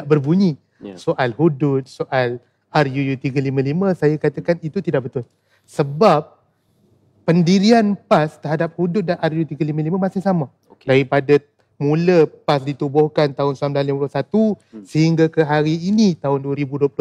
Tak berbunyi. Yeah. Soal hudud, soal RUU 355, saya katakan itu tidak betul. Sebab pendirian PAS terhadap hudud dan RUU 355 masih sama. Okay. Daripada mula PAS ditubuhkan tahun 1951 hmm. sehingga ke hari ini tahun 2023,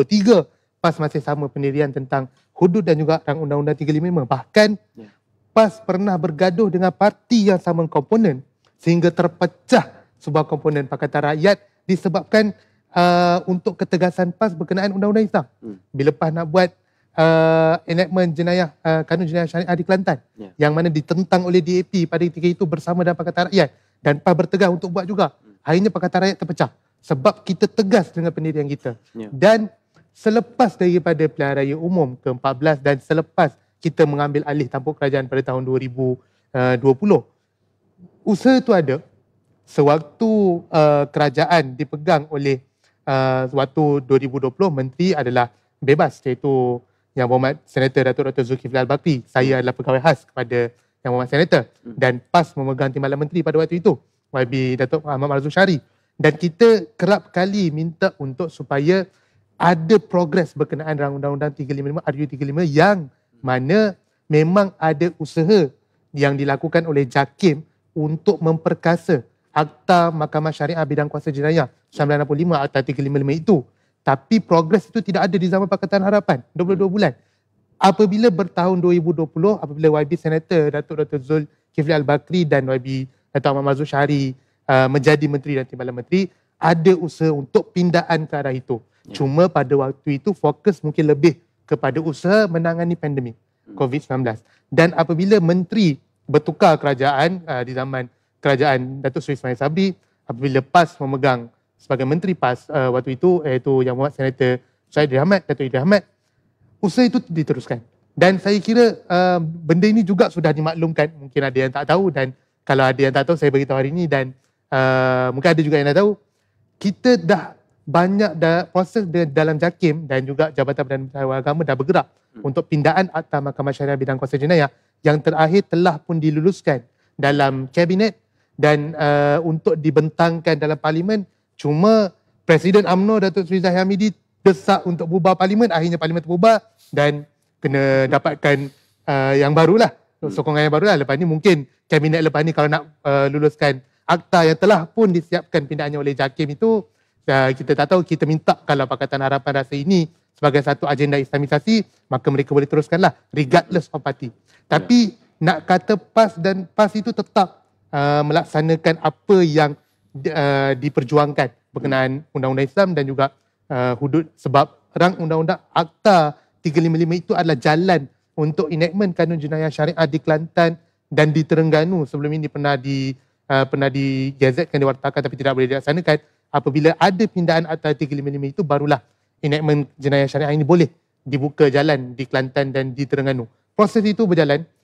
PAS masih sama pendirian tentang hudud dan juga tentang undang-undang 355. Bahkan yeah. PAS pernah bergaduh dengan parti yang sama komponen sehingga terpecah sebuah komponen Pakatan Rakyat disebabkan uh, untuk ketegasan PAS berkenaan undang-undang Islam. Hmm. Bila PAS nak buat uh, enactment jenayah uh, kanun jenayah syariah di Kelantan yeah. yang mana ditentang oleh DAP pada ketika itu bersama dengan Pakatan Rakyat dan PAS bertegas untuk buat juga. Hmm. Akhirnya Pakatan Rakyat terpecah sebab kita tegas dengan pendirian kita. Yeah. Dan selepas daripada pilihan raya umum ke-14 dan selepas kita mengambil alih tampuk kerajaan pada tahun 2020 uh, usaha itu ada sewaktu uh, kerajaan dipegang oleh uh, waktu 2020 menteri adalah bebas iaitu Yang Berhormat Senator Datuk Dr Zulkifli Al-Bakri. Saya adalah pegawai khas kepada Yang Berhormat Senator hmm. dan PAS memegang timbalan menteri pada waktu itu YB Datuk Ahmad Marzuk Syari dan kita kerap kali minta untuk supaya ada progres berkenaan dengan undang-undang 355 RU 355 yang mana memang ada usaha yang dilakukan oleh JAKIM untuk memperkasa Akta Mahkamah Syariah Bidang Kuasa Jenayah 1965 Akta 355 itu. Tapi progres itu tidak ada di zaman Pakatan Harapan. 22 hmm. bulan. Apabila bertahun 2020, apabila YB Senator Datuk Dr. Zul Kifli Al-Bakri dan YB Datuk Ahmad Mazul Syari uh, menjadi Menteri dan Timbalan Menteri, ada usaha untuk pindaan ke arah itu. Ya. Cuma pada waktu itu fokus mungkin lebih kepada usaha menangani pandemik hmm. COVID-19. Dan apabila Menteri bertukar kerajaan uh, di zaman kerajaan Datuk Seri Ismail Sabri apabila lepas memegang sebagai menteri PAS uh, waktu itu iaitu Yang Muhammad Senator Syahid Ahmad Datuk Idris Ahmad usaha itu diteruskan dan saya kira uh, benda ini juga sudah dimaklumkan mungkin ada yang tak tahu dan kalau ada yang tak tahu saya beritahu hari ini dan uh, mungkin ada juga yang tak tahu kita dah banyak dah proses dalam JAKIM dan juga Jabatan Perdana Agama dah bergerak hmm. untuk pindaan Akta Mahkamah Syariah Bidang Kuasa Jenayah yang terakhir telah pun diluluskan dalam kabinet dan uh, untuk dibentangkan dalam parlimen cuma Presiden Amno Datuk Seri Zahid Hamidi desak untuk bubar parlimen akhirnya parlimen terbubar dan kena dapatkan uh, yang barulah hmm. sokongan yang barulah lepas ni mungkin kabinet lepas ni kalau nak uh, luluskan akta yang telah pun disiapkan pindahnya oleh JAKIM itu uh, kita tak tahu kita minta kalau Pakatan Harapan rasa ini sebagai satu agenda islamisasi maka mereka boleh teruskanlah regardless of party tapi ya. nak kata PAS dan PAS itu tetap uh, melaksanakan apa yang uh, diperjuangkan berkenaan undang-undang Islam dan juga uh, hudud sebab rang undang-undang Akta 355 itu adalah jalan untuk enactment kanun jenayah syariah di Kelantan dan di Terengganu sebelum ini pernah di uh, pernah digazetkan diwartakan tapi tidak boleh dilaksanakan apabila ada pindaan Akta 355 itu barulah enactment jenayah syariah ini boleh dibuka jalan di Kelantan dan di Terengganu proses itu berjalan